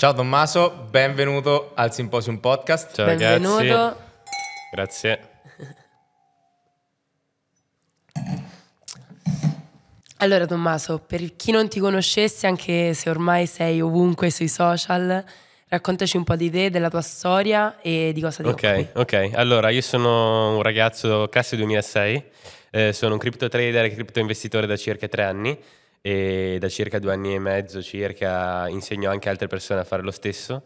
Ciao Tommaso, benvenuto al Symposium Podcast. Ciao benvenuto. ragazzi. Grazie. Allora Tommaso, per chi non ti conoscesse, anche se ormai sei ovunque sui social, raccontaci un po' di te, della tua storia e di cosa ti Ok, occupi. ok. Allora, io sono un ragazzo classe 2006, eh, sono un crypto trader e cripto investitore da circa tre anni e da circa due anni e mezzo circa insegno anche altre persone a fare lo stesso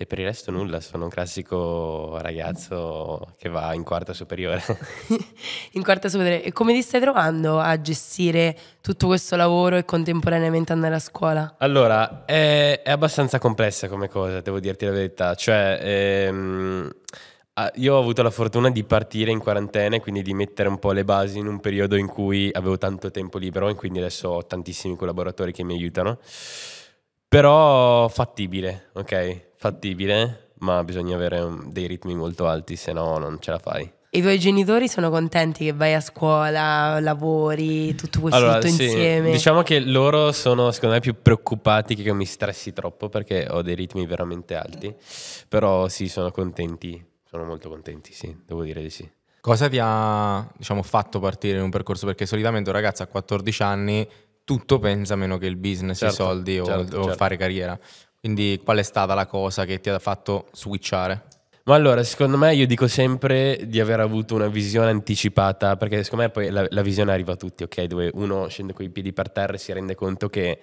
e per il resto nulla, sono un classico ragazzo che va in quarta superiore. in quarta superiore. E come ti stai trovando a gestire tutto questo lavoro e contemporaneamente andare a scuola? Allora, è, è abbastanza complessa come cosa, devo dirti la verità. Cioè, ehm, Ah, io ho avuto la fortuna di partire in quarantena e quindi di mettere un po' le basi in un periodo in cui avevo tanto tempo libero e quindi adesso ho tantissimi collaboratori che mi aiutano. Però fattibile, ok? Fattibile, ma bisogna avere um, dei ritmi molto alti, se no non ce la fai. I tuoi genitori sono contenti che vai a scuola, lavori, tutto questo allora, tutto sì. insieme? Diciamo che loro sono secondo me più preoccupati che io mi stressi troppo perché ho dei ritmi veramente alti, però sì, sono contenti sono molto contenti, sì, devo dire di sì. Cosa ti ha diciamo, fatto partire in un percorso? Perché solitamente un ragazzo a 14 anni tutto pensa meno che il business, certo, i soldi certo, o, certo. fare carriera. Quindi qual è stata la cosa che ti ha fatto switchare? Ma allora, secondo me, io dico sempre di aver avuto una visione anticipata, perché secondo me poi la, la visione arriva a tutti, ok? Dove uno scende con i piedi per terra e si rende conto che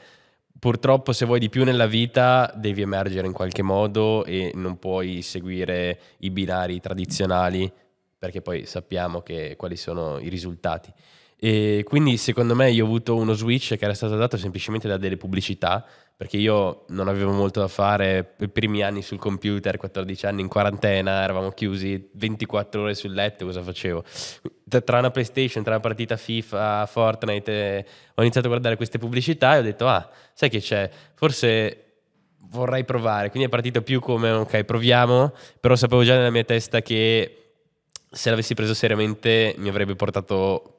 purtroppo se vuoi di più nella vita devi emergere in qualche modo e non puoi seguire i binari tradizionali perché poi sappiamo che, quali sono i risultati. E quindi secondo me io ho avuto uno switch che era stato dato semplicemente da delle pubblicità perché io non avevo molto da fare i primi anni sul computer, 14 anni in quarantena, eravamo chiusi 24 ore sul letto, cosa facevo? Tra una PlayStation, tra una partita FIFA, Fortnite, eh, ho iniziato a guardare queste pubblicità e ho detto, ah, sai che c'è, forse vorrei provare, quindi è partito più come, ok, proviamo, però sapevo già nella mia testa che se l'avessi preso seriamente mi avrebbe portato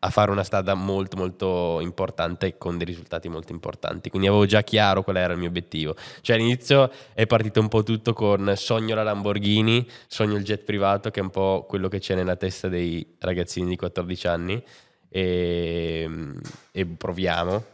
a fare una strada molto molto importante con dei risultati molto importanti. Quindi avevo già chiaro qual era il mio obiettivo. Cioè all'inizio è partito un po' tutto con sogno la Lamborghini, sogno il jet privato, che è un po' quello che c'è nella testa dei ragazzini di 14 anni e, ehm, e proviamo.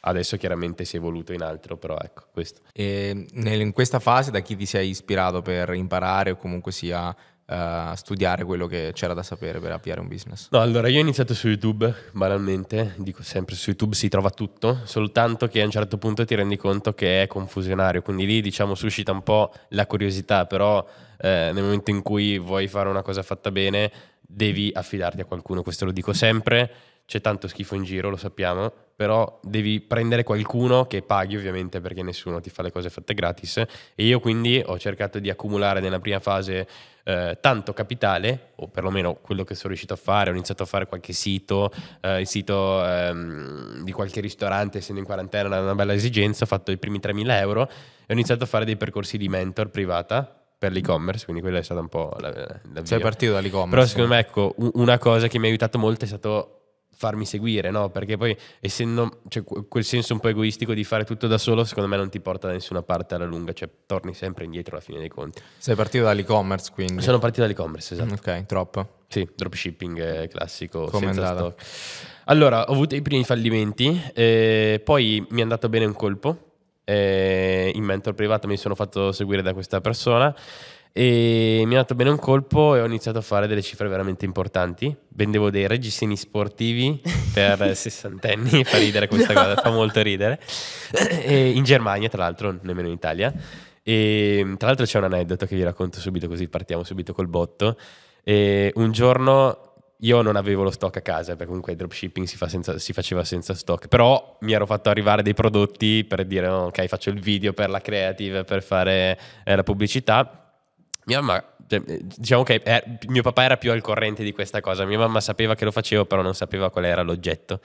Adesso chiaramente si è evoluto in altro, però ecco questo. E ehm, in questa fase da chi ti sei ispirato per imparare o comunque sia uh, studiare quello che c'era da sapere per avviare un business? No, allora io ho iniziato su YouTube, banalmente, dico sempre su YouTube si trova tutto, soltanto che a un certo punto ti rendi conto che è confusionario, quindi lì diciamo suscita un po' la curiosità, però eh, nel momento in cui vuoi fare una cosa fatta bene devi affidarti a qualcuno, questo lo dico sempre c'è tanto schifo in giro, lo sappiamo, però devi prendere qualcuno che paghi ovviamente perché nessuno ti fa le cose fatte gratis e io quindi ho cercato di accumulare nella prima fase eh, tanto capitale o perlomeno quello che sono riuscito a fare ho iniziato a fare qualche sito eh, il sito ehm, di qualche ristorante essendo in quarantena era una bella esigenza ho fatto i primi 3.000 euro e ho iniziato a fare dei percorsi di mentor privata per l'e-commerce, quindi quella è stata un po' la, la Sei partito dall'e-commerce. Però secondo me ecco, una cosa che mi ha aiutato molto è stato farmi seguire, no? Perché poi essendo cioè, quel senso un po' egoistico di fare tutto da solo, secondo me non ti porta da nessuna parte alla lunga, cioè torni sempre indietro alla fine dei conti. Sei partito dall'e-commerce quindi? Sono partito dall'e-commerce, esatto. Ok, troppo. Sì, dropshipping eh, classico, Come senza andata? stock. Allora, ho avuto i primi fallimenti, eh, poi mi è andato bene un colpo, eh, in mentor privato mi sono fatto seguire da questa persona e mi ha dato bene un colpo e ho iniziato a fare delle cifre veramente importanti. Vendevo dei reggiseni sportivi per sessantenni, fa ridere questa no. cosa, fa molto ridere. E in Germania, tra l'altro, nemmeno in Italia. E, tra l'altro c'è un aneddoto che vi racconto subito così partiamo subito col botto. E, un giorno io non avevo lo stock a casa, perché comunque il dropshipping si, fa senza, si, faceva senza stock, però mi ero fatto arrivare dei prodotti per dire ok faccio il video per la creative, per fare eh, la pubblicità mia mamma, diciamo che eh, mio papà era più al corrente di questa cosa, mia mamma sapeva che lo facevo, però non sapeva qual era l'oggetto.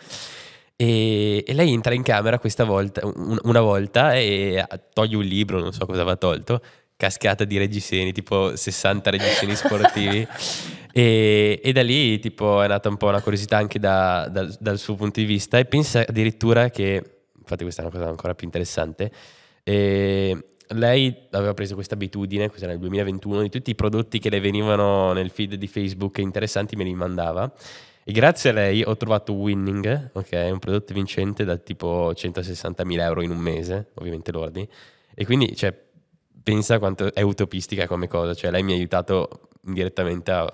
E, e lei entra in camera questa volta, un, una volta e toglie un libro, non so cosa aveva tolto, cascata di reggiseni, tipo 60 reggiseni sportivi. e, e, da lì tipo, è nata un po' una curiosità anche da, da, dal suo punto di vista e pensa addirittura che, infatti questa è una cosa ancora più interessante, eh, lei aveva preso questa abitudine, questo era nel 2021, di tutti i prodotti che le venivano nel feed di Facebook interessanti me li mandava. E grazie a lei ho trovato Winning, ok, un prodotto vincente da tipo 160.000 euro in un mese, ovviamente lordi. E quindi, cioè, pensa quanto è utopistica come cosa, cioè lei mi ha aiutato indirettamente a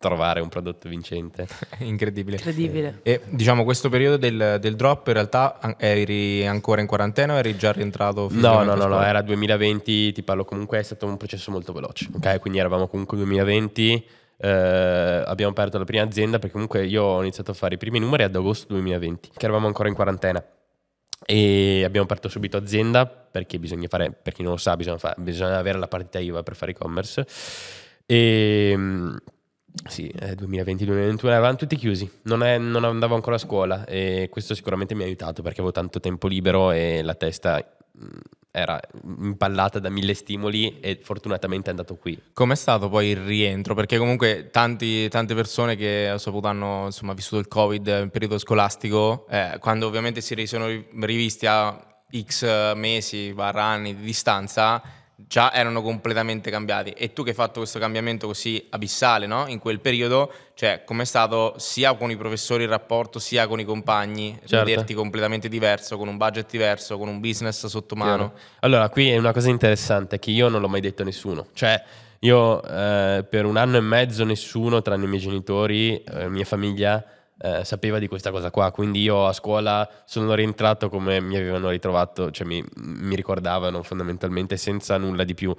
trovare un prodotto vincente. Incredibile. Incredibile. E diciamo questo periodo del, del, drop in realtà eri ancora in quarantena o eri già rientrato? No, no, no, no, era 2020, ti parlo comunque, è stato un processo molto veloce, ok? Quindi eravamo comunque 2020, eh, abbiamo aperto la prima azienda perché comunque io ho iniziato a fare i primi numeri ad agosto 2020, che eravamo ancora in quarantena. E abbiamo aperto subito azienda perché bisogna fare, per chi non lo sa, bisogna, fare, bisogna avere la partita IVA per fare e-commerce. E ehm, sì, eh, 2020-2021 eravamo tutti chiusi, non, è, non, andavo ancora a scuola e questo sicuramente mi ha aiutato perché avevo tanto tempo libero e la testa mm, era impallata da mille stimoli e fortunatamente è andato qui. Com'è stato poi il rientro? Perché comunque tanti, tante persone che ho saputo hanno insomma, vissuto il Covid, il periodo scolastico, eh, quando ovviamente si sono rivisti a x mesi, barra anni di distanza, già erano completamente cambiati. E tu che hai fatto questo cambiamento così abissale, no? In quel periodo, cioè, com'è stato sia con i professori il rapporto, sia con i compagni, certo. vederti completamente diverso, con un budget diverso, con un business sotto mano? Chiaro. Allora, qui è una cosa interessante che io non l'ho mai detto a nessuno. Cioè, io eh, per un anno e mezzo nessuno, tranne i miei genitori, eh, mia famiglia, eh, sapeva di questa cosa qua. Quindi io a scuola sono rientrato come mi avevano ritrovato, cioè mi, mi ricordavano fondamentalmente senza nulla di più.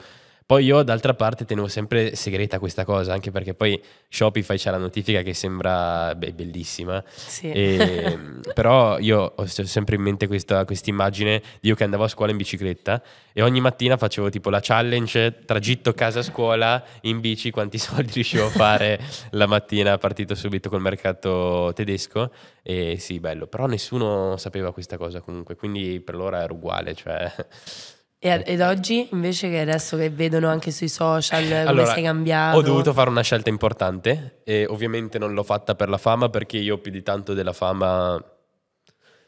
Poi io d'altra parte tenevo sempre segreta questa cosa, anche perché poi Shopify c'è la notifica che sembra beh, bellissima, sì. e, però io ho sempre in mente questa immagine di io che andavo a scuola in bicicletta e ogni mattina facevo tipo la challenge tragitto casa-scuola in bici, quanti soldi riuscivo a fare la mattina partito subito col mercato tedesco e sì, bello, però nessuno sapeva questa cosa comunque, quindi per loro era uguale, cioè... E ed oggi invece che adesso che vedono anche sui social come allora, sei cambiato? Ho dovuto fare una scelta importante e ovviamente non l'ho fatta per la fama perché io più di tanto della fama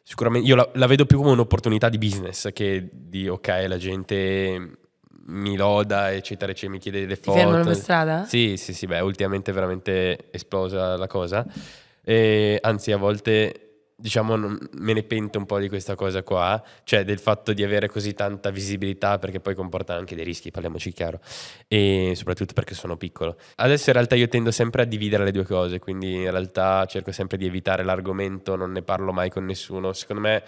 sicuramente io la, la vedo più come un'opportunità di business che di ok la gente mi loda eccetera eccetera mi chiede delle Ti foto. Ti fermano per strada? Sì sì sì beh ultimamente è veramente esplosa la cosa e, anzi a volte diciamo, me ne pento un po' di questa cosa qua, cioè del fatto di avere così tanta visibilità, perché poi comporta anche dei rischi, parliamoci chiaro, e soprattutto perché sono piccolo. Adesso in realtà io tendo sempre a dividere le due cose, quindi in realtà cerco sempre di evitare l'argomento, non ne parlo mai con nessuno. Secondo me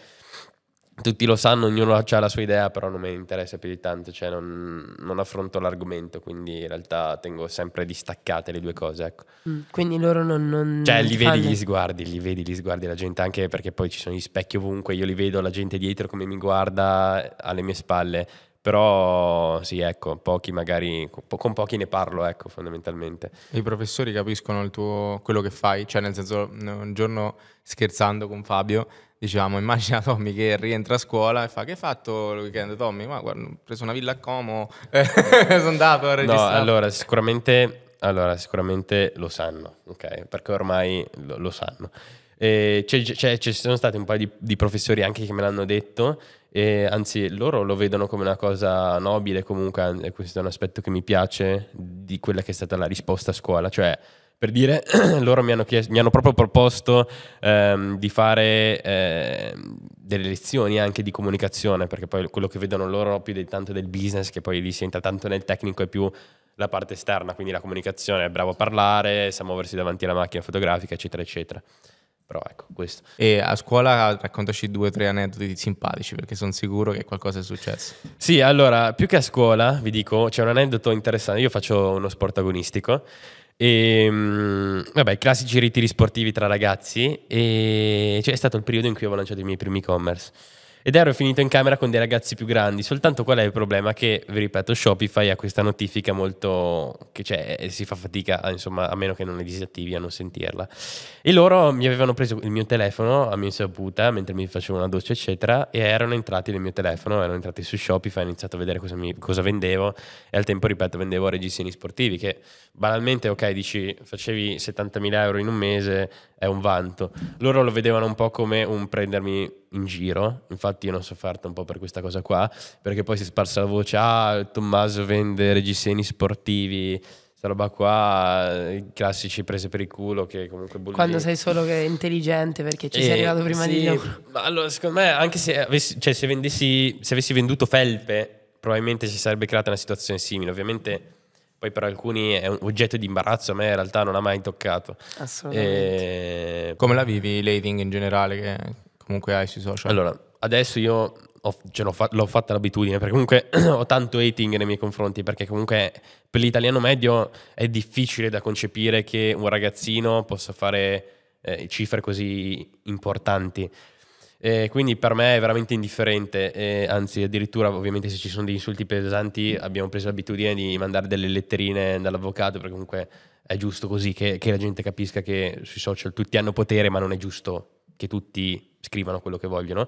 tutti lo sanno, ognuno ha la sua idea, però non mi interessa più di tanto, cioè non, non, affronto l'argomento, quindi in realtà tengo sempre distaccate le due cose. Ecco. Mm, quindi loro non... non cioè li vedi fanno. gli sguardi, li vedi gli sguardi della gente, anche perché poi ci sono gli specchi ovunque, io li vedo, la gente dietro come mi guarda eh, alle mie spalle, però sì, ecco, pochi magari, con pochi ne parlo, ecco, fondamentalmente. I professori capiscono tuo, quello che fai, cioè nel senso, un giorno scherzando con Fabio dicevamo immagina Tommy che rientra a scuola e fa che hai fatto il weekend Tommy? Ma guarda, ho preso una villa a Como, sono andato a registrare. No, allora sicuramente, allora sicuramente, lo sanno, ok? Perché ormai lo, lo sanno. ci sono stati un paio di, di, professori anche che me l'hanno detto, e anzi loro lo vedono come una cosa nobile comunque, questo è un aspetto che mi piace di quella che è stata la risposta a scuola, cioè per dire, loro mi hanno, chiesto, mi hanno proprio proposto ehm, di fare eh, delle lezioni anche di comunicazione, perché poi quello che vedono loro più del tanto del business, che poi lì si entra tanto nel tecnico e più la parte esterna, quindi la comunicazione, è bravo a parlare, sa muoversi davanti alla macchina fotografica, eccetera, eccetera. Però ecco, questo. E a scuola raccontaci due o tre aneddoti simpatici, perché sono sicuro che qualcosa è successo. Sì, allora, più che a scuola, vi dico, c'è un aneddoto interessante. Io faccio uno sport agonistico e, ehm, vabbè, classici ritiri sportivi tra ragazzi. E cioè, è stato il periodo in cui avevo lanciato i miei primi e-commerce ed ero finito in camera con dei ragazzi più grandi. Soltanto qual è il problema? Che, vi ripeto, Shopify ha questa notifica molto... che c'è cioè, eh, si fa fatica, insomma, a meno che non le disattivi, a non sentirla. E loro mi avevano preso il mio telefono a mia insaputa, mentre mi facevo una doccia, eccetera, e erano entrati nel mio telefono, erano entrati su Shopify, hanno iniziato a vedere cosa, mi, cosa vendevo e al tempo, ripeto, vendevo reggiseni sportivi che banalmente, ok, dici, facevi 70.000 euro in un mese, è un vanto. Loro lo vedevano un po' come un prendermi in giro, infatti io non sofferto un po' per questa cosa qua, perché poi si è sparsa la voce, ah Tommaso vende reggiseni sportivi, sta roba qua, i classici prese per il culo che comunque bulli. Quando sei solo che è intelligente perché ci e, eh, sei arrivato prima sì, di noi. Ma allora, secondo me, anche se avessi, cioè, se, vendessi, se avessi venduto felpe, probabilmente si sarebbe creata una situazione simile, ovviamente poi per alcuni è un oggetto di imbarazzo, a me in realtà non ha mai toccato. Assolutamente. E... Eh, Come la vivi l'hating in generale? Che comunque hai sui social? Allora, adesso io ho, cioè, l'ho, fa- l'ho, fatta l'abitudine perché comunque ho tanto hating nei miei confronti perché comunque per l'italiano medio è difficile da concepire che un ragazzino possa fare eh, cifre così importanti. Eh, quindi per me è veramente indifferente, eh, anzi addirittura ovviamente se ci sono degli insulti pesanti abbiamo preso l'abitudine di mandare delle letterine dall'avvocato perché comunque è giusto così che, che la gente capisca che sui social tutti hanno potere ma non è giusto che tutti scrivano quello che vogliono,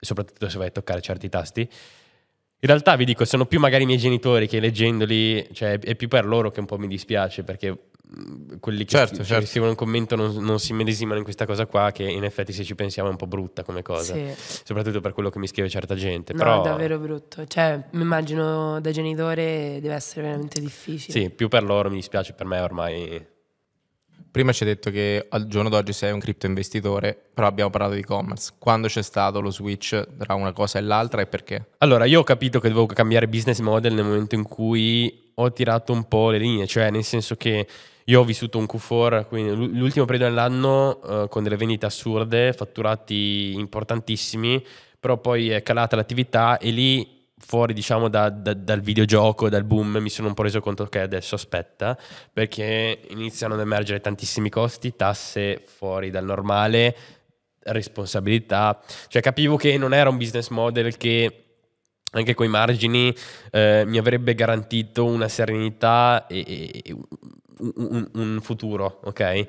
soprattutto se vai a toccare certi tasti. In realtà vi dico, sono più magari i miei genitori che leggendoli, cioè è più per loro che un po' mi dispiace perché mm, quelli che certo, certo. scrivono un commento non, non, si medesimano in questa cosa qua che in effetti se ci pensiamo è un po' brutta come cosa sì. soprattutto per quello che mi scrive certa gente no, però è davvero brutto cioè mi immagino da genitore deve essere veramente difficile sì più per loro mi dispiace per me ormai Prima ci hai detto che al giorno d'oggi sei un cripto investitore, però abbiamo parlato di e-commerce. Quando c'è stato lo switch tra una cosa e l'altra e perché? Allora, io ho capito che dovevo cambiare business model nel momento in cui ho tirato un po' le linee, cioè nel senso che io ho vissuto un Q4, quindi l'ultimo periodo dell'anno eh, con delle vendite assurde, fatturati importantissimi, però poi è calata l'attività e lì fuori diciamo da, da, dal videogioco, dal boom, mi sono un po' reso conto che adesso aspetta, perché iniziano ad emergere tantissimi costi, tasse fuori dal normale, responsabilità, cioè capivo che non era un business model che anche coi margini eh, mi avrebbe garantito una serenità e, e un, un futuro, ok?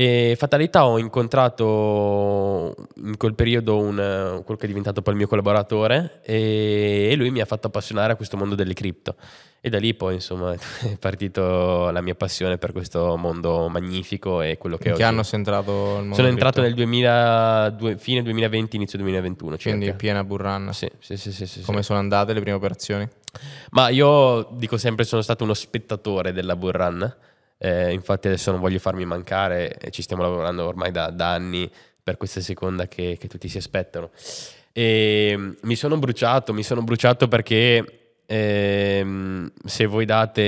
E fatalità ho incontrato in quel periodo un, quello che è diventato poi il mio collaboratore e, e lui mi ha fatto appassionare a questo mondo delle cripto. E da lì poi insomma è partita la mia passione per questo mondo magnifico e quello che in che anno sei entrato al mondo Sono entrato nel 2000, fine 2020, inizio 2021 circa. Quindi piena burrana Sì, sì, sì, sì, sì Come sì. sono andate le prime operazioni? Ma io dico sempre sono stato uno spettatore della burrana eh, infatti adesso non voglio farmi mancare, ci stiamo lavorando ormai da, da anni per questa seconda che, che, tutti si aspettano. E ehm, mi sono bruciato, mi sono bruciato perché ehm, se voi date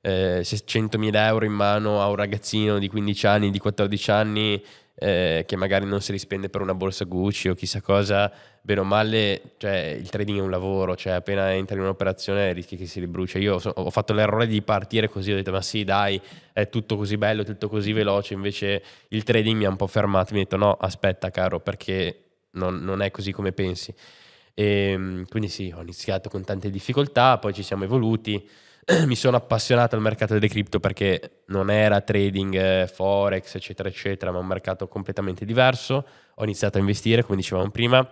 eh, 100.000 euro in mano a un ragazzino di 15 anni, di 14 anni, eh, che magari non se li spende per una borsa Gucci o chissà cosa, bene o male, cioè, il trading è un lavoro, cioè appena entri in un'operazione rischi che si ribrucia. Io so, ho fatto l'errore di partire così, ho detto ma sì dai, è tutto così bello, tutto così veloce, invece il trading mi ha un po' fermato, mi ha detto no, aspetta caro, perché non, non è così come pensi. E, ehm, quindi sì, ho iniziato con tante difficoltà, poi ci siamo evoluti, mi sono appassionato al mercato delle cripto perché non era trading, eh, forex, eccetera, eccetera, ma un mercato completamente diverso. Ho iniziato a investire, come dicevamo prima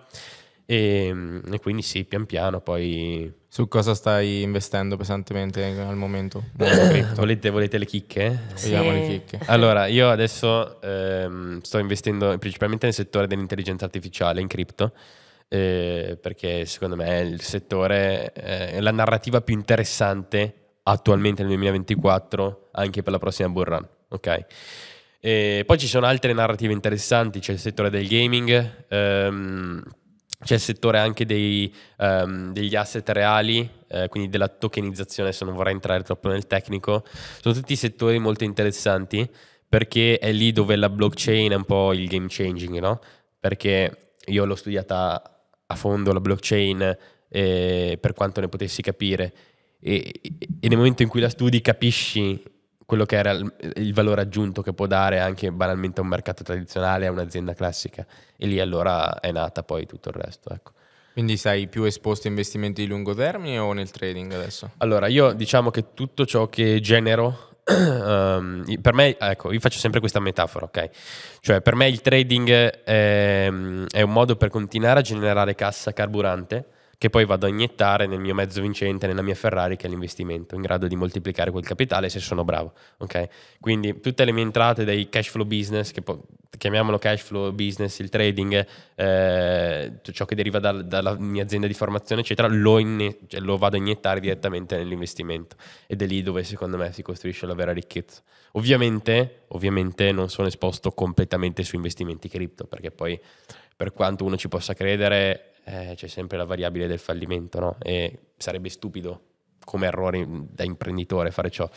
e, ehm, e, quindi sì, pian piano poi... Su cosa stai investendo pesantemente al momento? volete, volete, le chicche? Sì. le chicche. Allora, io adesso ehm, sto investendo principalmente nel settore dell'intelligenza artificiale, in cripto, eh, perché secondo me è il settore, eh, la narrativa più interessante attualmente nel 2024, anche per la prossima bull run. Ok? E poi ci sono altre narrative interessanti, c'è il settore del gaming. Ehm, c'è il settore anche dei, um, degli asset reali, eh, quindi della tokenizzazione, se non vorrei entrare troppo nel tecnico. Sono tutti settori molto interessanti perché è lì dove la blockchain è un po' il game changing, no? Perché io l'ho studiata a fondo la blockchain eh, per quanto ne potessi capire e, e nel momento in cui la studi capisci quello che era il, il valore aggiunto che può dare anche banalmente a un mercato tradizionale, a un'azienda classica. E lì allora è nata poi tutto il resto. Ecco. Quindi sei più esposto a investimenti di lungo termine o nel trading adesso? Allora, io diciamo che tutto ciò che genero Um, per me, ecco, io faccio sempre questa metafora, ok? Cioè, per me il trading è, è, un modo per continuare a generare cassa carburante che poi vado a iniettare nel mio mezzo vincente, nella mia Ferrari, che è l'investimento, in grado di moltiplicare quel capitale se sono bravo. Okay? Quindi tutte le mie entrate dei cash flow business, che po- chiamiamolo cash flow business, il trading, eh, ciò che deriva da, dalla mia azienda di formazione, eccetera, lo, inne- cioè, lo vado a iniettare direttamente nell'investimento. Ed è lì dove secondo me si costruisce la vera ricchezza. Ovviamente, ovviamente non sono esposto completamente su investimenti cripto, perché poi per quanto uno ci possa credere, eh, c'è sempre la variabile del fallimento, no? E sarebbe stupido come errore da imprenditore fare ciò.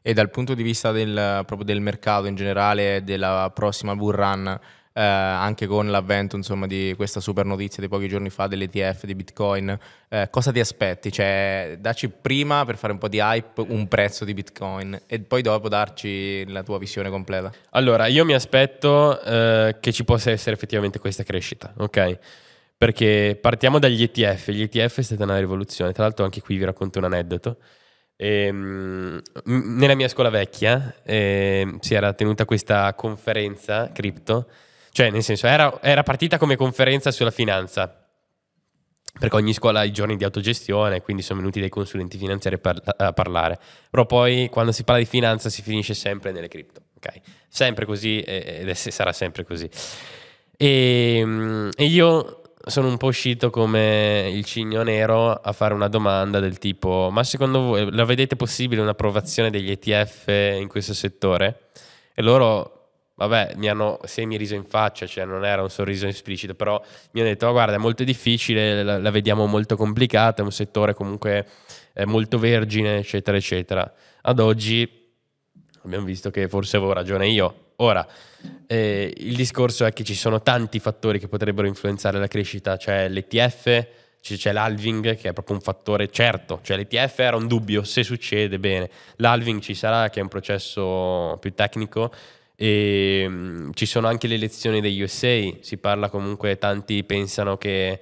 E dal punto di vista del, proprio del mercato in generale, della prossima bull run, eh, anche con l'avvento insomma, di questa super notizia di pochi giorni fa dell'ETF di Bitcoin, eh, cosa ti aspetti? Cioè, dacci prima per fare un po' di hype un prezzo di Bitcoin e poi dopo darci la tua visione completa. Allora, io mi aspetto eh, che ci possa essere effettivamente questa crescita, ok? Perché partiamo dagli ETF. Gli ETF è stata una rivoluzione. Tra l'altro, anche qui vi racconto un aneddoto. E, ehm, nella mia scuola vecchia eh, si era tenuta questa conferenza cripto, cioè nel senso era, era partita come conferenza sulla finanza, perché ogni scuola ha i giorni di autogestione, quindi sono venuti dei consulenti finanziari par- a parlare. Però poi quando si parla di finanza si finisce sempre nelle cripto, ok? Sempre così ed sarà sempre così. E, ehm, e io sono un po' uscito come il cigno nero a fare una domanda del tipo: Ma secondo voi la vedete possibile un'approvazione degli ETF in questo settore? E loro, vabbè, mi hanno semi-riso in faccia, cioè non era un sorriso esplicito, però mi hanno detto: oh, Guarda, è molto difficile, la, la vediamo molto complicata, è un settore comunque eh, molto vergine, eccetera, eccetera. Ad oggi abbiamo visto che forse avevo ragione io Ora, eh, il discorso è che ci sono tanti fattori che potrebbero influenzare la crescita, c'è l'ETF, c'è l'halving che è proprio un fattore certo, cioè l'ETF era un dubbio, se succede bene, l'halving ci sarà che è un processo più tecnico e ehm, ci sono anche le elezioni degli USA, si parla comunque, tanti pensano che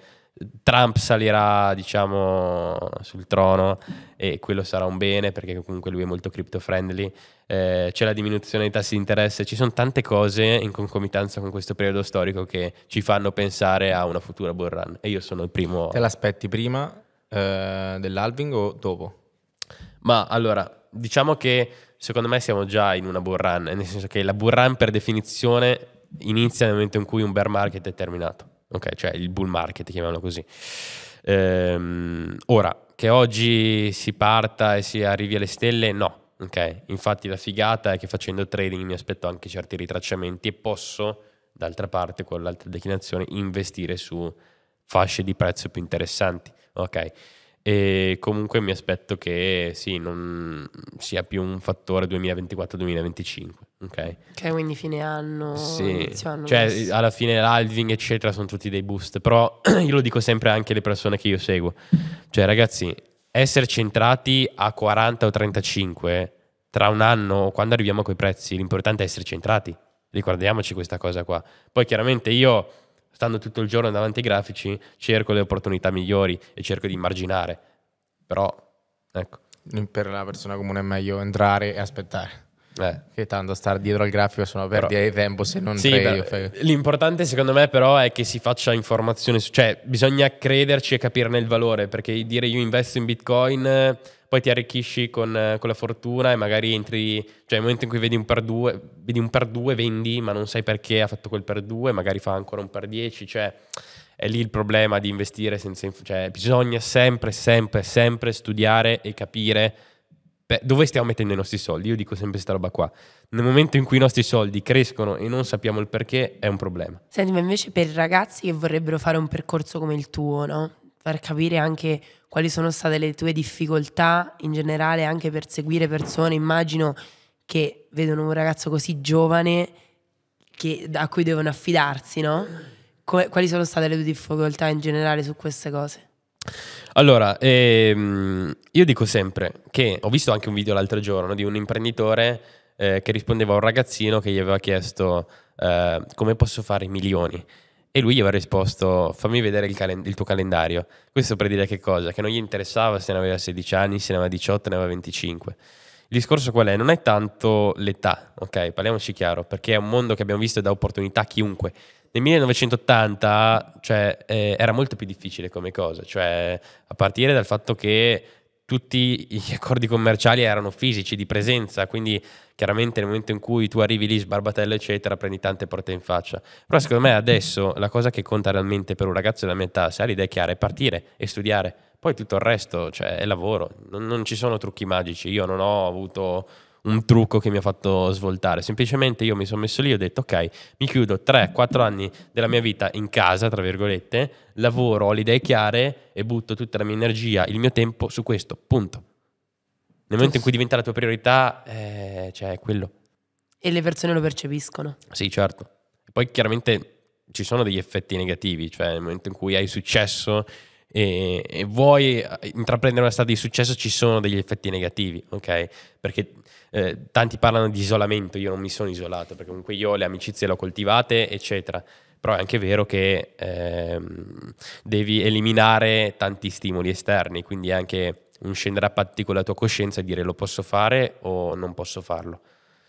Trump salirà, diciamo, sul trono e quello sarà un bene perché comunque lui è molto crypto friendly. Eh, c'è la diminuzione dei tassi di interesse, ci sono tante cose in concomitanza con questo periodo storico che ci fanno pensare a una futura bull run e io sono il primo. Te l'aspetti prima eh, dell'alving o dopo? Ma allora, diciamo che secondo me siamo già in una bull run, nel senso che la bull run per definizione inizia nel momento in cui un bear market è terminato ok? Cioè il bull market, chiamiamolo così. Ehm, ora, che oggi si parta e si arrivi alle stelle, no. Ok, infatti la figata è che facendo trading mi aspetto anche certi ritracciamenti e posso, d'altra parte, con l'altra declinazione, investire su fasce di prezzo più interessanti. Ok, e comunque mi aspetto che sì, non sia più un fattore 2024-2025. Ok, okay quindi fine anno, sì. Anno cioè, questo. alla fine l'halving, eccetera, sono tutti dei boost. Però io lo dico sempre anche alle persone che io seguo. Cioè, ragazzi, esserci centrati a 40 o 35 tra un anno, quando arriviamo a quei prezzi, l'importante è essere centrati. Ricordiamoci questa cosa qua. Poi chiaramente io stando tutto il giorno davanti ai grafici, cerco le opportunità migliori e cerco di marginare. Però, ecco. Per la persona comune è meglio entrare e aspettare. Eh. Che tanto stare dietro al grafico sono perdita di tempo se non sì, però, fai... L'importante secondo me però è che si faccia informazione, cioè bisogna crederci e capirne il valore, perché dire io investo in Bitcoin poi ti arricchisci con, eh, con, la fortuna e magari entri, cioè nel momento in cui vedi un per due, vedi un per due, vendi, ma non sai perché ha fatto quel per due, magari fa ancora un per dieci, cioè è lì il problema di investire senza, cioè bisogna sempre, sempre, sempre studiare e capire beh, dove stiamo mettendo i nostri soldi. Io dico sempre questa roba qua. Nel momento in cui i nostri soldi crescono e non sappiamo il perché, è un problema. Senti, ma invece per i ragazzi che vorrebbero fare un percorso come il tuo, no? per capire anche quali sono state le tue difficoltà in generale, anche per seguire persone, immagino che vedono un ragazzo così giovane che, a cui devono affidarsi, no? Quali sono state le tue difficoltà in generale su queste cose? Allora, ehm, io dico sempre che ho visto anche un video l'altro giorno di un imprenditore eh, che rispondeva a un ragazzino che gli aveva chiesto eh, come posso fare i milioni. E lui gli aveva risposto: Fammi vedere il, calen- il, tuo calendario. Questo per dire che cosa? Che non gli interessava se ne aveva 16 anni, se ne aveva 18, ne aveva 25. Il discorso qual è? Non è tanto l'età, ok? Parliamoci chiaro, perché è un mondo che abbiamo visto da opportunità a chiunque. Nel 1980 cioè, eh, era molto più difficile come cosa, cioè a partire dal fatto che tutti gli accordi commerciali erano fisici, di presenza, quindi chiaramente nel momento in cui tu arrivi lì, sbarbatello, eccetera, prendi tante porte in faccia. Però secondo me adesso la cosa che conta realmente per un ragazzo della mia età, se ha l'idea chiara, è partire e studiare. Poi tutto il resto cioè, è lavoro, non, non ci sono trucchi magici. Io non ho avuto un trucco che mi ha fatto svoltare. Semplicemente io mi sono messo lì ho detto: Ok, mi chiudo 3-4 anni della mia vita in casa, tra virgolette, lavoro, ho le idee chiare e butto tutta la mia energia, il mio tempo su questo. Punto. Nel momento in cui diventa la tua priorità, eh, cioè è quello. E le persone lo percepiscono. Sì, certo. Poi chiaramente ci sono degli effetti negativi, cioè nel momento in cui hai successo e, e vuoi eh, intraprendere una strada di successo ci sono degli effetti negativi, ok? Perché eh, tanti parlano di isolamento, io non mi sono isolato, perché comunque io le amicizie le ho coltivate, eccetera. Però è anche vero che ehm, devi eliminare tanti stimoli esterni, quindi anche un scendere a patti con la tua coscienza e dire lo posso fare o non posso farlo.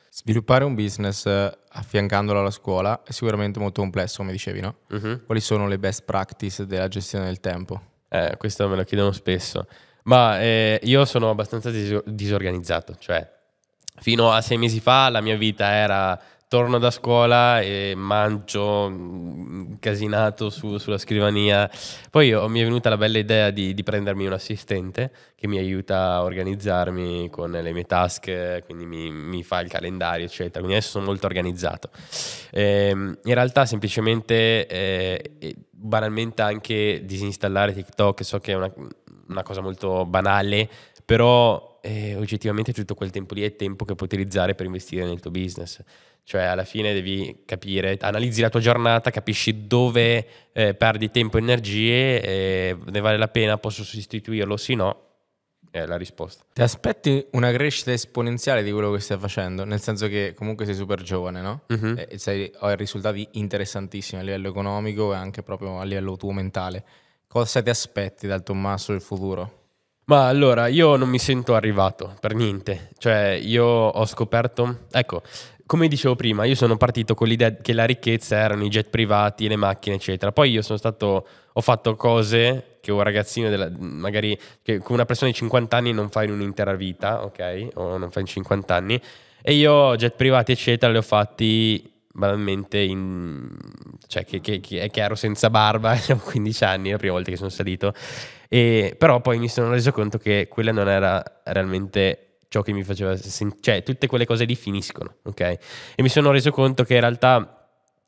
Sviluppare un business eh, affiancandolo alla scuola è sicuramente molto complesso, come dicevi, no? Uh-huh. Quali sono le best practice della gestione del tempo? Eh, questo me lo chiedono spesso, ma eh, io sono abbastanza dis- disorganizzato, cioè fino a sei mesi fa la mia vita era torno da scuola e mangio mm, casinato su, sulla scrivania. Poi ho, mi è venuta la bella idea di, di, prendermi un assistente che mi aiuta a organizzarmi con le mie task, quindi mi, mi fa il calendario, eccetera. Quindi adesso sono molto organizzato. Eh, in realtà semplicemente, eh, banalmente anche disinstallare TikTok, so che è una, una cosa molto banale, però e eh, oggettivamente tutto quel tempo lì è tempo che puoi utilizzare per investire nel tuo business. Cioè alla fine devi capire, analizzi la tua giornata, capisci dove eh, perdi tempo e energie, eh, ne vale la pena, posso sostituirlo, sì no, è la risposta. Ti aspetti una crescita esponenziale di quello che stai facendo, nel senso che comunque sei super giovane, no? Uh-huh. E, sei, hai risultati interessantissimi a livello economico e anche proprio a livello tuo mentale. Cosa ti aspetti dal Tommaso del futuro? Ma allora, io non mi sento arrivato per niente, cioè io ho scoperto, ecco, come dicevo prima, io sono partito con l'idea che la ricchezza erano i jet privati, le macchine, eccetera. Poi io sono stato, ho fatto cose che un ragazzino, della, magari che con una persona di 50 anni non fa in un'intera vita, ok? O non fa in 50 anni. E io jet privati, eccetera, li ho fatti banalmente in... cioè che, che, che è senza barba, ho 15 anni, la prima volta che sono salito e, però poi mi sono reso conto che quella non era realmente ciò che mi faceva sentire, cioè tutte quelle cose lì finiscono, ok? E mi sono reso conto che in realtà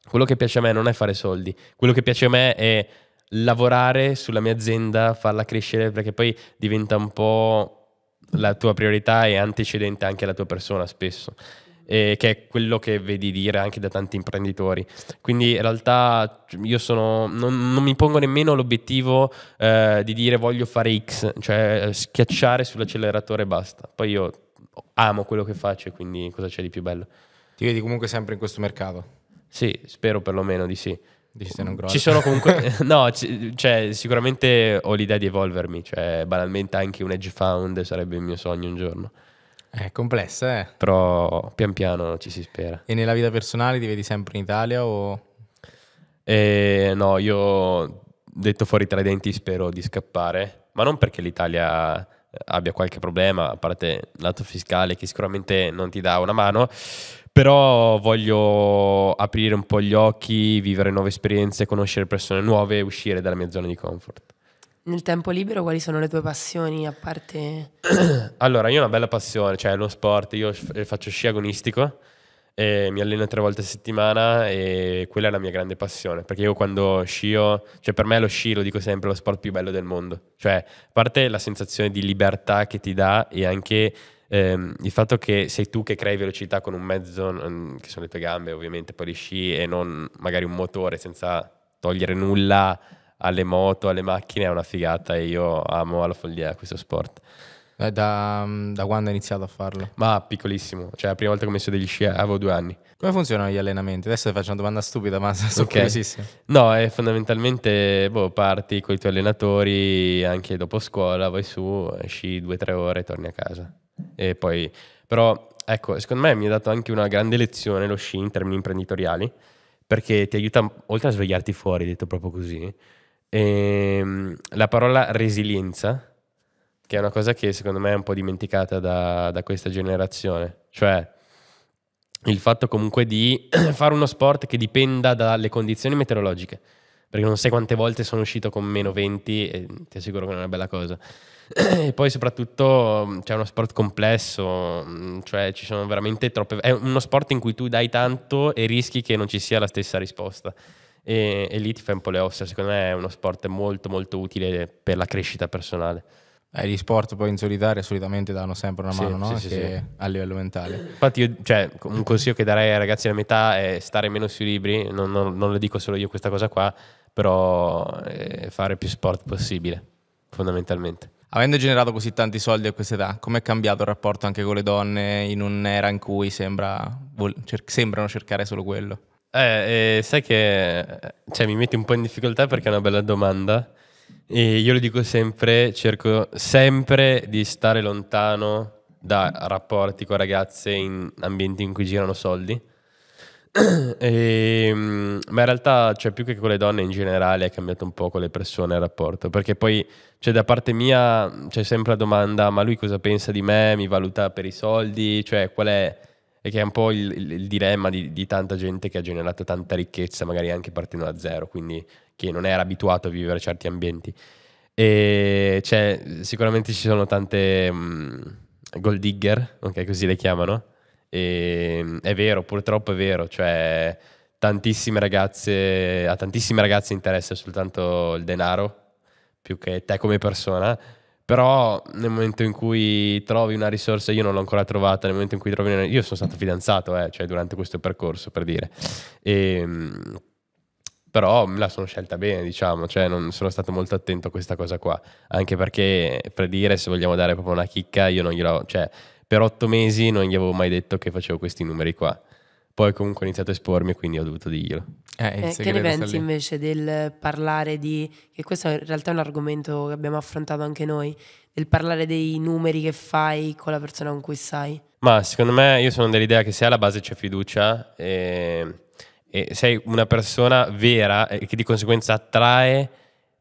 quello che piace a me non è fare soldi, quello che piace a me è lavorare sulla mia azienda, farla crescere perché poi diventa un po' la tua priorità e antecedente anche alla tua persona spesso eh, che è quello che vedi dire anche da tanti imprenditori. Quindi in realtà io sono, non, non mi pongo nemmeno l'obiettivo eh, di dire voglio fare X, cioè eh, schiacciare sull'acceleratore e basta. Poi io amo quello che faccio, quindi cosa c'è di più bello? Ti vedi comunque sempre in questo mercato? Sì, spero perlomeno di sì. Ci sono comunque, no, c- cioè, sicuramente ho l'idea di evolvermi, cioè, banalmente anche un edge found sarebbe il mio sogno un giorno. È complessa, eh. Però pian piano ci si spera. E nella vita personale ti vedi sempre in Italia o... Eh, no, io detto fuori tra i denti spero di scappare, ma non perché l'Italia abbia qualche problema, a parte lato fiscale che sicuramente non ti dà una mano, però voglio aprire un po' gli occhi, vivere nuove esperienze, conoscere persone nuove, e uscire dalla mia zona di comfort. Nel tempo libero quali sono le tue passioni a parte... allora, io ho una bella passione, cioè lo sport, io eh, faccio sci agonistico, mi alleno tre volte a settimana e quella è la mia grande passione, perché io quando scio, cioè per me lo sci, lo dico sempre, è lo sport più bello del mondo, cioè a parte la sensazione di libertà che ti dà e anche ehm, il fatto che sei tu che crei velocità con un mezzo, mm, che sono le tue gambe ovviamente, poi gli sci e non magari un motore senza togliere nulla alle moto, alle macchine è una figata e io amo alla follia questo sport. Eh, da, mm, da, quando hai iniziato a farlo? Ma piccolissimo, cioè la prima volta che ho messo degli sci avevo due anni. Come funzionano gli allenamenti? Adesso ti faccio una domanda stupida, ma sono okay. curiosissimo. No, è fondamentalmente boh, parti con i tuoi allenatori anche dopo scuola, vai su, sci due o tre ore e torni a casa. E poi, però, ecco, secondo me mi ha dato anche una grande lezione lo sci in termini imprenditoriali, perché ti aiuta, oltre a svegliarti fuori, detto proprio così, e, ehm, la parola resilienza, che è una cosa che secondo me è un po' dimenticata da, da questa generazione, cioè il fatto comunque di fare uno sport che dipenda dalle condizioni meteorologiche, perché non sai quante volte sono uscito con meno 20 e ti assicuro che non è una bella cosa. e poi soprattutto mm, c'è uno sport complesso, mm, cioè ci sono veramente troppe... È uno sport in cui tu dai tanto e rischi che non ci sia la stessa risposta e, e lì ti fai un po' le ossa. Secondo me è uno sport molto molto utile per la crescita personale. Eh, gli sport poi in solitaria solitamente danno sempre una mano sì, no? sì, sì, a livello mentale. Infatti, io, cioè, un consiglio che darei ai ragazzi della metà è stare meno sui libri. Non, non, non le dico solo io questa cosa qua, però eh, fare più sport possibile, fondamentalmente. Avendo generato così tanti soldi a questa età, è cambiato il rapporto anche con le donne in un'era in cui sembra, vol- cer- sembrano cercare solo quello? Eh, eh, sai che eh, cioè, mi metti un po' in difficoltà perché è una bella domanda. E io lo dico sempre, cerco sempre di stare lontano da rapporti con ragazze in ambienti in cui girano soldi. E, mm, ma in realtà, cioè, più che con le donne in generale, è cambiato un po' con le persone il rapporto. Perché poi, cioè, da parte mia, c'è sempre la domanda: ma lui cosa pensa di me? Mi valuta per i soldi? Cioè, qual è e che è un po' il, il, il dilemma di, di, tanta gente che ha generato tanta ricchezza, magari anche partendo da zero, quindi che non era abituato a vivere certi ambienti. E cioè, sicuramente ci sono tante mh, mm, gold digger, ok, così le chiamano. E, mm, è vero, purtroppo è vero, cioè tantissime ragazze, a tantissime ragazze interessa soltanto il denaro più che te come persona però nel momento in cui trovi una risorsa, io non l'ho ancora trovata, nel momento in cui trovi una... Io sono stato fidanzato, eh, cioè durante questo percorso, per dire. E, ehm, però me la sono scelta bene, diciamo, cioè non sono stato molto attento a questa cosa qua. Anche perché, per dire, se vogliamo dare proprio una chicca, io non gliel'ho... Cioè, per otto mesi non gli avevo mai detto che facevo questi numeri qua. Poi comunque ho iniziato a espormi quindi ho dovuto dirlo. Eh, eh, che ne pensi invece del parlare di, che questo in realtà è un argomento che abbiamo affrontato anche noi, del parlare dei numeri che fai con la persona con cui stai? Ma secondo me io sono dell'idea che se alla base c'è fiducia e, ehm, e sei una persona vera e eh, che di conseguenza attrae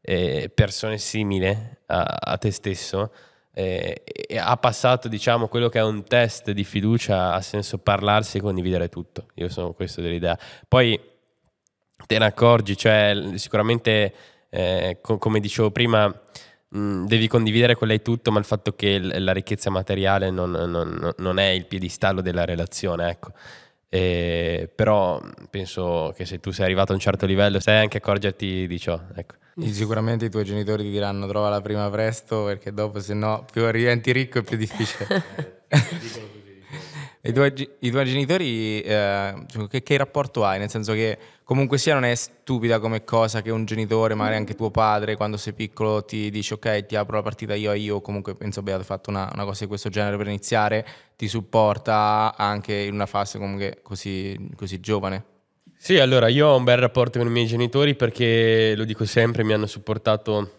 eh, persone simili a, a te stesso, eh, ha passato diciamo quello che è un test di fiducia, ha senso parlarsi e condividere tutto. Io sono questo dell'idea. Poi te ne accorgi, cioè sicuramente eh, co- come dicevo prima mm, devi condividere con lei tutto, ma il fatto che la ricchezza materiale non, non, non, è il piedistallo della relazione, ecco. E, però penso che se tu sei arrivato a un certo livello sai anche accorgerti di ciò, ecco. Sicuramente i tuoi genitori ti diranno trova la prima presto perché dopo se no più diventi ricco è più difficile. I tuoi, I tuoi, genitori, eh, cioè, che, che, rapporto hai? Nel senso che comunque sia non è stupida come cosa che un genitore, magari anche tuo padre, quando sei piccolo ti dice ok ti apro la partita io e io, comunque penso abbiate fatto una, una, cosa di questo genere per iniziare, ti supporta anche in una fase comunque così, così giovane. Sì, allora io ho un bel rapporto con i miei genitori perché, lo dico sempre, mi hanno supportato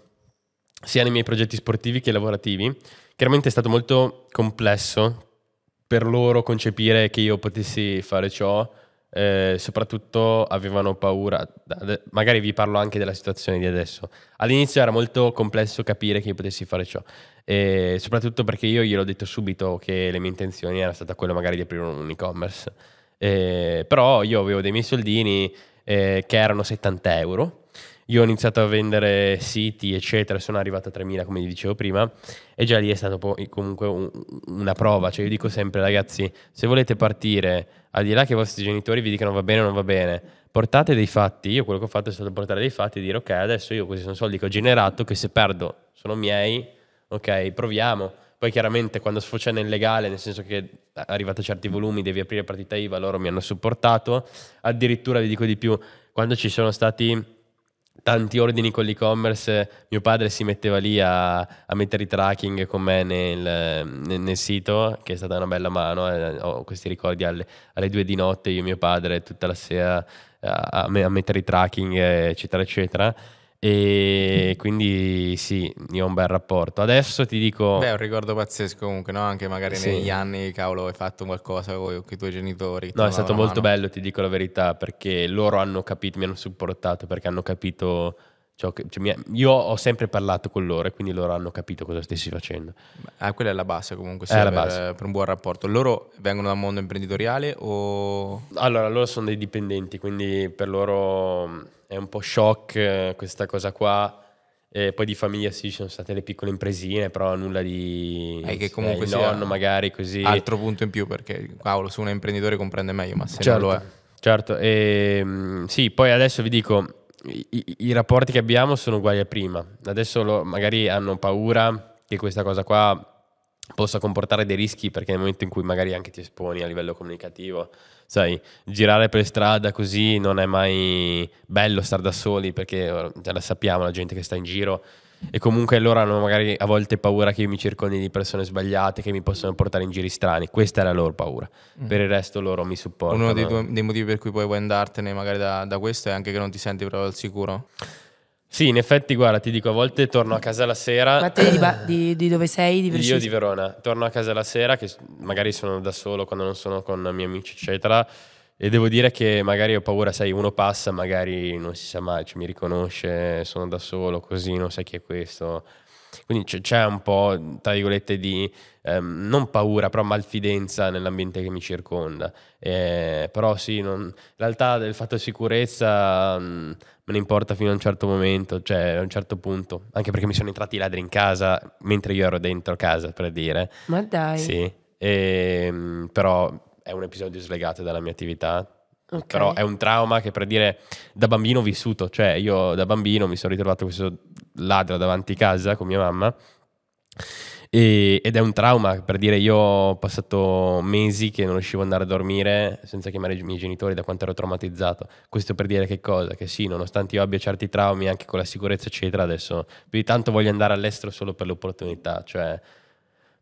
sia nei miei progetti sportivi che lavorativi. Chiaramente è stato molto complesso per loro concepire che io potessi fare ciò, eh, soprattutto avevano paura, magari vi parlo anche della situazione di adesso, all'inizio era molto complesso capire che io potessi fare ciò, e soprattutto perché io gliel'ho detto subito che le mie intenzioni erano state quelle magari di aprire un e-commerce eh, però io avevo dei miei soldini eh, che erano 70 euro. Io ho iniziato a vendere siti, eccetera, sono arrivato a 3.000 come vi dicevo prima e già lì è stata comunque un, una prova, cioè io dico sempre ragazzi, se volete partire, al di là che i vostri genitori vi dicano va bene o non va bene, portate dei fatti, io quello che ho fatto è stato portare dei fatti e dire ok, adesso io questi sono soldi che ho generato, che se perdo sono miei, ok, proviamo. Poi chiaramente quando sfocia nel legale, nel senso che arrivati a certi volumi devi aprire partita IVA, loro mi hanno supportato. Addirittura vi dico di più, quando ci sono stati tanti ordini con l'e-commerce, mio padre si metteva lì a, a mettere i tracking con me nel, nel, nel, sito, che è stata una bella mano, eh, ho questi ricordi alle, alle, due di notte, io e mio padre tutta la sera a, a mettere i tracking, eccetera, eccetera. E quindi sì, io ho un bel rapporto. Adesso ti dico. Beh, è un ricordo pazzesco comunque, no? Anche magari sì. negli anni, cavolo, hai fatto qualcosa con i tuoi genitori. No, è stato molto mano. bello, ti dico la verità, perché loro hanno capito, mi hanno supportato perché hanno capito. Cioè, io ho sempre parlato con loro e quindi loro hanno capito cosa stessi facendo. Ah, quella è la base comunque, sì, è la per, per un buon rapporto. Loro vengono dal mondo imprenditoriale o... Allora, loro sono dei dipendenti, quindi per loro è un po' shock eh, questa cosa qua. E poi di famiglia sì, ci sono state le piccole impresine, però nulla di... E eh, che comunque eh, nonno magari così... Altro punto in più perché, cavolo, su un imprenditore comprende meglio, ma se certo, non lo è... Certo, e, ehm, sì, poi adesso vi dico, i, i, rapporti che abbiamo sono uguali a prima. Adesso lo, magari hanno paura che questa cosa qua possa comportare dei rischi perché nel momento in cui magari anche ti esponi a livello comunicativo sai, girare per strada così non è mai bello stare da soli perché eh, già la sappiamo la gente che sta in giro e comunque loro hanno magari a volte paura che io mi circondi di persone sbagliate che mi possono portare in giri strani. Questa è la loro paura. Mm. Per il resto loro mi supportano. Uno dei, tuoi, dei motivi per cui poi vuoi andartene magari da, da questo è anche che non ti senti proprio al sicuro. Sì, in effetti, guarda, ti dico, a volte torno a casa la sera. Ma te di, di, di dove sei? Di Io di Verona. Torno a casa la sera, che magari sono da solo quando non sono con i miei amici, eccetera. E devo dire che magari ho paura, sai, uno passa, magari non si sa mai, cioè, mi riconosce, sono da solo, così, non sai chi è questo. Quindi c'è un po', tra virgolette, di ehm, non paura, però malfidenza nell'ambiente che mi circonda. Eh, però sì, non, in realtà del fatto sicurezza mh, me ne importa fino a un certo momento, cioè a un certo punto, anche perché mi sono entrati i ladri in casa mentre io ero dentro casa, per dire. Ma dai. Sì, e, ehm, però è un episodio slegato dalla mia attività. Okay. Però è un trauma che per dire da bambino ho vissuto, cioè io da bambino mi sono ritrovato questo ladro davanti a casa con mia mamma e, ed è un trauma, per dire io ho passato mesi che non riuscivo ad andare a dormire senza chiamare i miei genitori da quanto ero traumatizzato. Questo per dire che cosa? Che sì, nonostante io abbia certi traumi anche con la sicurezza eccetera, adesso più di tanto voglio andare all'estero solo per l'opportunità, cioè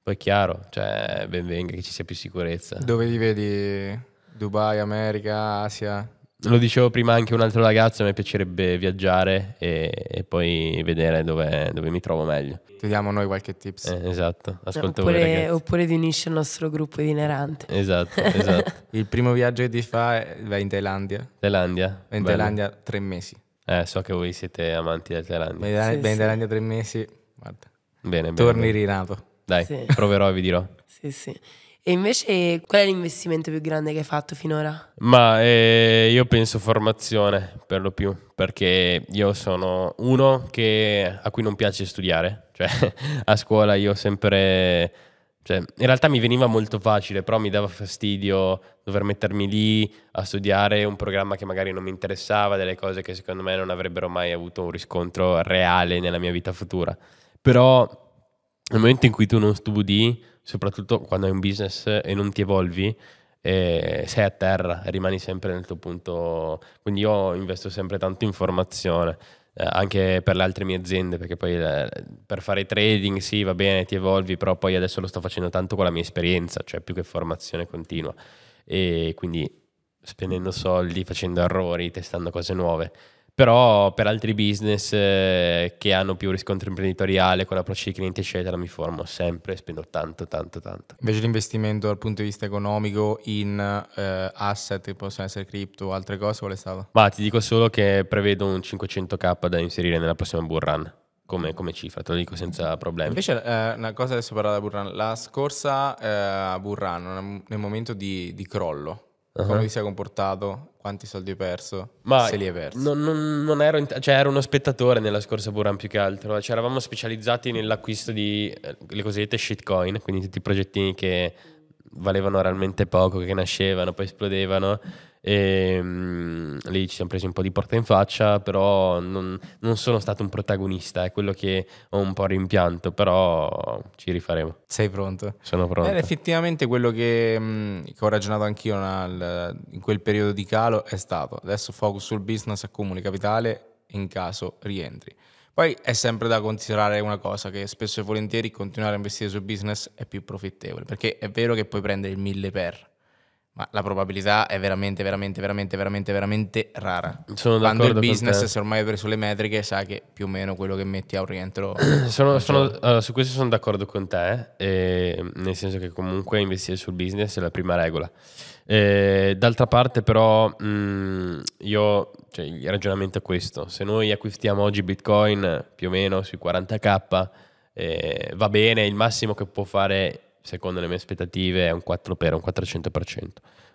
poi è chiaro, cioè ben venga che ci sia più sicurezza. Dove li vedi? Dubai, America, Asia? lo dicevo prima anche un altro ragazzo, a me piacerebbe viaggiare e, e poi vedere dove, dove, mi trovo meglio. Ti diamo noi qualche tips. Eh, esatto, ascolta no, oppure, oppure ti unisci al nostro gruppo itinerante. Esatto, esatto. il primo viaggio che ti fa è vai in Thailandia. Thailandia. In bello. Thailandia tre mesi. Eh, so che voi siete amanti del Thailandia. Vai sì, in Thailandia tre mesi, guarda. Bene, bene. Torni rinato. Dai, sì. proverò e vi dirò. Sì, sì. E invece qual è l'investimento più grande che hai fatto finora? Ma eh, io penso formazione per lo più, perché io sono uno che, a cui non piace studiare, cioè a scuola io sempre... Cioè, in realtà mi veniva molto facile, però mi dava fastidio dover mettermi lì a studiare un programma che magari non mi interessava, delle cose che secondo me non avrebbero mai avuto un riscontro reale nella mia vita futura. Però nel momento in cui tu non studi soprattutto quando hai un business e non ti evolvi, eh, sei a terra, rimani sempre nel tuo punto. Quindi io investo sempre tanto in formazione. Eh, anche per le altre mie aziende, perché poi eh, per fare trading sì, va bene, ti evolvi, però poi adesso lo sto facendo tanto con la mia esperienza, cioè più che formazione continua. E quindi spendendo soldi, facendo errori, testando cose nuove però per altri business eh, che hanno più riscontro imprenditoriale con approcci di clienti eccetera mi formo sempre e spendo tanto tanto tanto invece l'investimento dal punto di vista economico in eh, asset che possono essere cripto o altre cose qual è stato? ma ti dico solo che prevedo un 500k da inserire nella prossima bull run come, come, cifra, te lo dico senza problemi. Invece, eh, una cosa adesso parla da run La scorsa eh, run nel momento di, di crollo, uh-huh. come ti sei comportato, quanti soldi hai perso, Ma se li hai persi. Non, non, non ero, in, cioè ero uno spettatore nella scorsa Buran più che altro, cioè eravamo specializzati nell'acquisto di eh, le cosiddette shitcoin, quindi tutti i progettini che valevano realmente poco, che nascevano, poi esplodevano e, um, lì ci siamo presi un po' di porta in faccia, però non, non, sono stato un protagonista, è quello che ho un po' rimpianto, però ci rifaremo. Sei pronto? Sono pronto. Ed effettivamente quello che, mh, che ho ragionato anch'io nel, in quel periodo di calo è stato adesso focus sul business, accumuli capitale in caso rientri. Poi è sempre da considerare una cosa, che spesso e volentieri continuare a investire sul business è più profittevole, perché è vero che puoi prendere il mille per, ma la probabilità è veramente, veramente, veramente, veramente, veramente rara. Sono Quando il business, se ormai hai preso le metriche, sa che più o meno quello che metti a un rientro. sono, sono, allora, su questo sono d'accordo con te, eh, ehm, nel senso che comunque investire sul business è la prima regola. Eh, d'altra parte, però, mh, mm, io, cioè, il ragionamento è questo: se noi acquistiamo oggi Bitcoin più o meno sui 40k, eh, va bene, il massimo che può fare secondo le mie aspettative è un 4 x un 400%,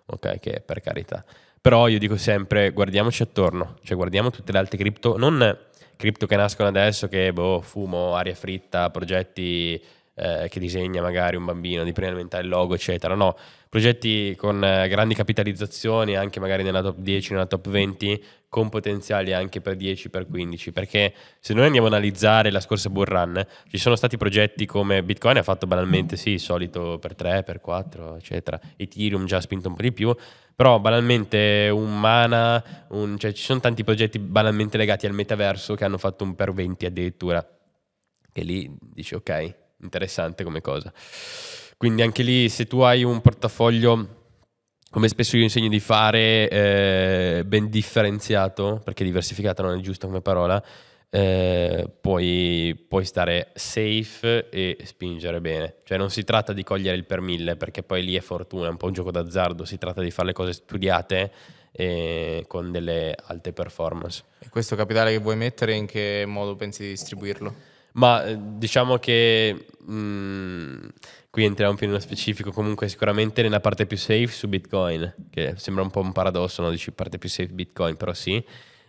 ok? Che per carità. Però io dico sempre, guardiamoci attorno, cioè guardiamo tutte le altre cripto, non cripto che nascono adesso, che boh, fumo, aria fritta, progetti eh, che disegna magari un bambino di prima elementare il logo, eccetera. No, progetti con eh, grandi capitalizzazioni, anche magari nella top 10, nella top 20, con potenziali anche per 10, per 15. Perché se noi andiamo a analizzare la scorsa bull run, ci sono stati progetti come Bitcoin ha fatto banalmente, sì, il solito per 3, per 4, eccetera. Ethereum già ha spinto un po' di più, però banalmente un mana, un, cioè ci sono tanti progetti banalmente legati al metaverso che hanno fatto un per 20 addirittura. E lì dici ok, interessante come cosa. Quindi anche lì se tu hai un portafoglio come spesso io insegno di fare, eh, ben differenziato, perché diversificata non è giusta come parola, eh, puoi, puoi, stare safe e spingere bene. Cioè non si tratta di cogliere il per mille, perché poi lì è fortuna, è un po' un gioco d'azzardo, si tratta di fare le cose studiate e eh, con delle alte performance. E questo capitale che vuoi mettere, in che modo pensi di distribuirlo? Ma eh, diciamo che mh, mm, qui entriamo più nello specifico, comunque sicuramente nella parte più safe su Bitcoin, che sembra un po' un paradosso, no? Dici parte più safe Bitcoin, però sì.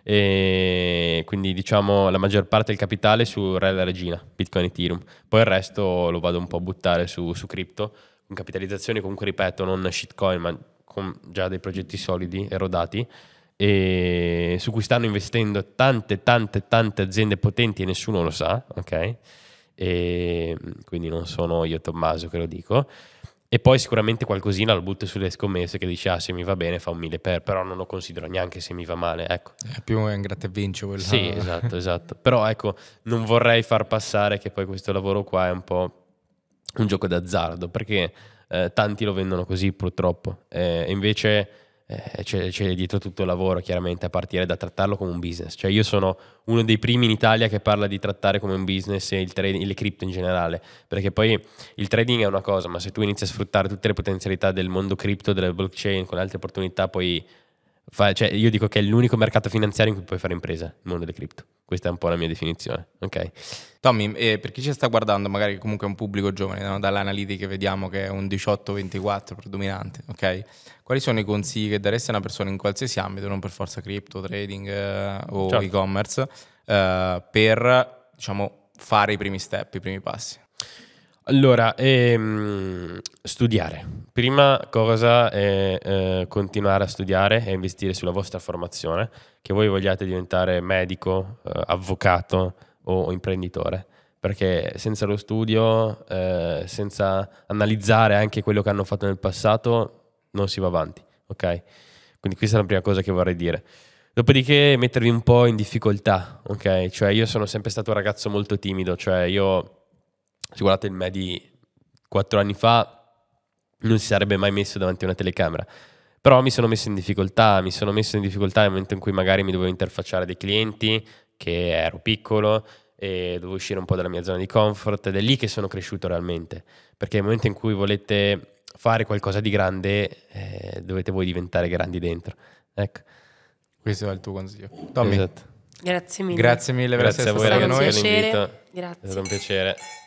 E quindi diciamo la maggior parte del capitale su Re della Regina, Bitcoin Ethereum. Poi il resto lo vado un po' a buttare su, su cripto, con capitalizzazioni comunque ripeto non shitcoin, ma con già dei progetti solidi e rodati e su cui stanno investendo tante, tante, tante aziende potenti e nessuno lo sa, ok? E mm, quindi non sono io Tommaso che lo dico. E poi sicuramente qualcosina lo butto sulle scommesse che dice ah se mi va bene fa un mille per, però non lo considero neanche se mi va male, ecco. Eh, è più un gratta e vinci quello. Sì, esatto, esatto. Però ecco, non vorrei far passare che poi questo lavoro qua è un po' un gioco d'azzardo, perché eh, tanti lo vendono così purtroppo. Eh, invece eh, c'è, c'è, dietro tutto il lavoro chiaramente a partire da trattarlo come un business. Cioè io sono uno dei primi in Italia che parla di trattare come un business il trading, le cripto in generale, perché poi il trading è una cosa, ma se tu inizi a sfruttare tutte le potenzialità del mondo cripto, della blockchain, con altre opportunità, poi Fa, cioè, io dico che è l'unico mercato finanziario in cui puoi fare impresa, il mondo delle cripto. Questa è un po' la mia definizione. Okay. Tommy, eh, per chi ci sta guardando, magari comunque è un pubblico giovane, no? dalle vediamo che è un 18-24 predominante, okay? Quali sono i consigli che daresti a una persona in qualsiasi ambito, non per forza cripto, trading eh, o certo. e-commerce, eh, per diciamo, fare i primi step, i primi passi? Allora, ehm, studiare. Prima cosa è eh, continuare a studiare e investire sulla vostra formazione, che voi vogliate diventare medico, eh, avvocato o, o, imprenditore, perché senza lo studio, eh, senza analizzare anche quello che hanno fatto nel passato, non si va avanti, ok? Quindi questa è la prima cosa che vorrei dire. Dopodiché mettervi un po' in difficoltà, ok? Cioè io sono sempre stato un ragazzo molto timido, cioè io se guardate il me di quattro anni fa, non si sarebbe mai messo davanti a una telecamera. Però mi sono messo in difficoltà, mi sono messo in difficoltà nel momento in cui magari mi dovevo interfacciare dei clienti, che ero piccolo e dovevo uscire un po' dalla mia zona di comfort ed è lì che sono cresciuto realmente, perché nel momento in cui volete fare qualcosa di grande eh, dovete voi diventare grandi dentro. Ecco. Questo è il tuo consiglio. Esatto. Tommy. Esatto. Grazie mille. Grazie mille per Grazie essere stato con noi. Grazie. È stato un piacere.